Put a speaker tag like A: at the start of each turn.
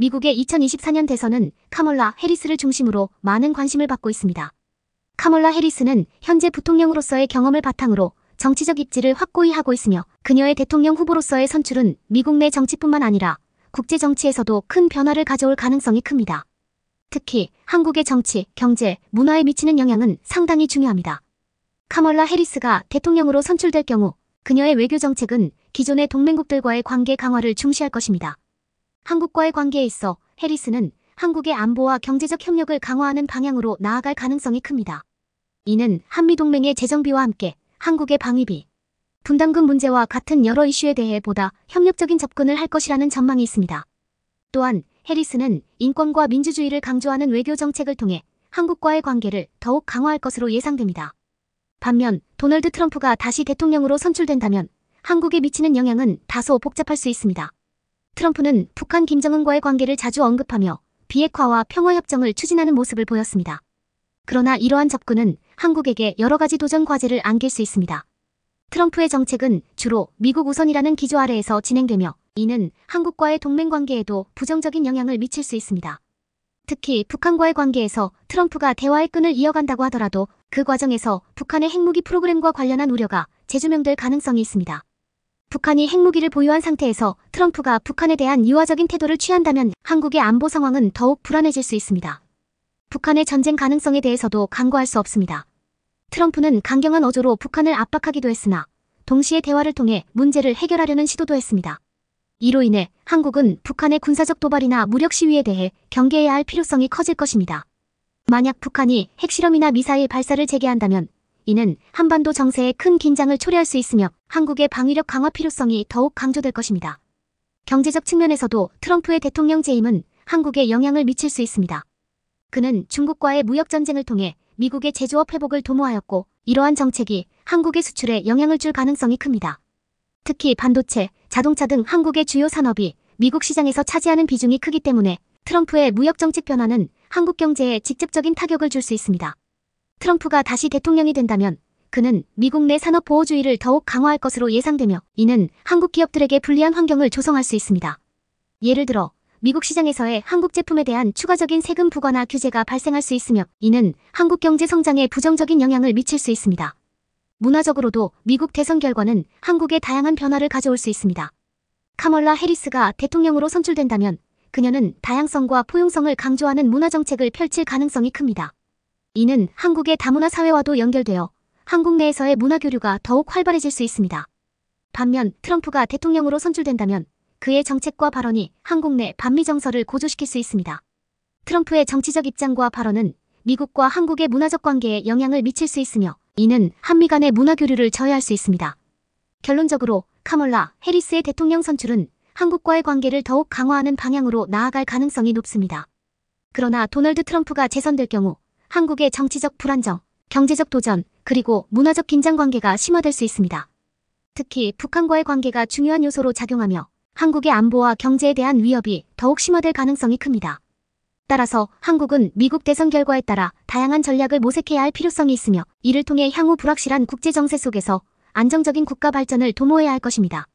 A: 미국의 2024년 대선은 카멀라 해리스를 중심으로 많은 관심을 받고 있습니다. 카멀라 해리스는 현재 부통령으로서의 경험을 바탕으로 정치적 입지를 확고히 하고 있으며 그녀의 대통령 후보로서의 선출은 미국 내 정치뿐만 아니라 국제 정치에서도 큰 변화를 가져올 가능성이 큽니다. 특히 한국의 정치, 경제, 문화에 미치는 영향은 상당히 중요합니다. 카멀라 해리스가 대통령으로 선출될 경우 그녀의 외교 정책은 기존의 동맹국들과의 관계 강화를 중시할 것입니다. 한국과의 관계에 있어 해리스는 한국의 안보와 경제적 협력을 강화하는 방향으로 나아갈 가능성이 큽니다. 이는 한미동맹의 재정비와 함께 한국의 방위비, 분담금 문제와 같은 여러 이슈에 대해 보다 협력적인 접근을 할 것이라는 전망이 있습니다. 또한 해리스는 인권과 민주주의를 강조하는 외교 정책을 통해 한국과의 관계를 더욱 강화할 것으로 예상됩니다. 반면 도널드 트럼프가 다시 대통령으로 선출된다면 한국에 미치는 영향은 다소 복잡할 수 있습니다. 트럼프는 북한 김정은과의 관계를 자주 언급하며 비핵화와 평화협정을 추진하는 모습을 보였습니다. 그러나 이러한 접근은 한국에게 여러 가지 도전 과제를 안길 수 있습니다. 트럼프의 정책은 주로 미국 우선이라는 기조 아래에서 진행되며 이는 한국과의 동맹 관계에도 부정적인 영향을 미칠 수 있습니다. 특히 북한과의 관계에서 트럼프가 대화의 끈을 이어간다고 하더라도 그 과정에서 북한의 핵무기 프로그램과 관련한 우려가 재조명될 가능성이 있습니다. 북한이 핵무기를 보유한 상태에서 트럼프가 북한에 대한 유화적인 태도를 취한다면 한국의 안보 상황은 더욱 불안해질 수 있습니다. 북한의 전쟁 가능성에 대해서도 강구할 수 없습니다. 트럼프는 강경한 어조로 북한을 압박하기도 했으나 동시에 대화를 통해 문제를 해결하려는 시도도 했습니다. 이로 인해 한국은 북한의 군사적 도발이나 무력 시위에 대해 경계해야 할 필요성이 커질 것입니다. 만약 북한이 핵실험이나 미사일 발사를 재개한다면 이는 한반도 정세에 큰 긴장을 초래할 수 있으며 한국의 방위력 강화 필요성이 더욱 강조될 것입니다. 경제적 측면에서도 트럼프의 대통령 재임은 한국에 영향을 미칠 수 있습니다. 그는 중국과의 무역전쟁을 통해 미국의 제조업 회복을 도모하였고 이러한 정책이 한국의 수출에 영향을 줄 가능성이 큽니다. 특히 반도체, 자동차 등 한국의 주요 산업이 미국 시장에서 차지하는 비중이 크기 때문에 트럼프의 무역정책 변화는 한국 경제에 직접적인 타격을 줄 수 있습니다. 트럼프가 다시 대통령이 된다면 그는 미국 내 산업 보호주의를 더욱 강화할 것으로 예상되며 이는 한국 기업들에게 불리한 환경을 조성할 수 있습니다. 예를 들어 미국 시장에서의 한국 제품에 대한 추가적인 세금 부과나 규제가 발생할 수 있으며 이는 한국 경제 성장에 부정적인 영향을 미칠 수 있습니다. 문화적으로도 미국 대선 결과는 한국에 다양한 변화를 가져올 수 있습니다. 카멀라 해리스가 대통령으로 선출된다면 그녀는 다양성과 포용성을 강조하는 문화정책을 펼칠 가능성이 큽니다. 이는 한국의 다문화 사회와도 연결되어 한국 내에서의 문화 교류가 더욱 활발해질 수 있습니다. 반면 트럼프가 대통령으로 선출된다면 그의 정책과 발언이 한국 내 반미 정서를 고조시킬 수 있습니다. 트럼프의 정치적 입장과 발언은 미국과 한국의 문화적 관계에 영향을 미칠 수 있으며 이는 한미 간의 문화 교류를 저해할 수 있습니다. 결론적으로 카몰라 해리스의 대통령 선출은 한국과의 관계를 더욱 강화하는 방향으로 나아갈 가능성이 높습니다. 그러나 도널드 트럼프가 재선될 경우 한국의 정치적 불안정, 경제적 도전, 그리고 문화적 긴장 관계가 심화될 수 있습니다. 특히 북한과의 관계가 중요한 요소로 작용하며 한국의 안보와 경제에 대한 위협이 더욱 심화될 가능성이 큽니다. 따라서 한국은 미국 대선 결과에 따라 다양한 전략을 모색해야 할 필요성이 있으며 이를 통해 향후 불확실한 국제 정세 속에서 안정적인 국가 발전을 도모해야 할 것입니다.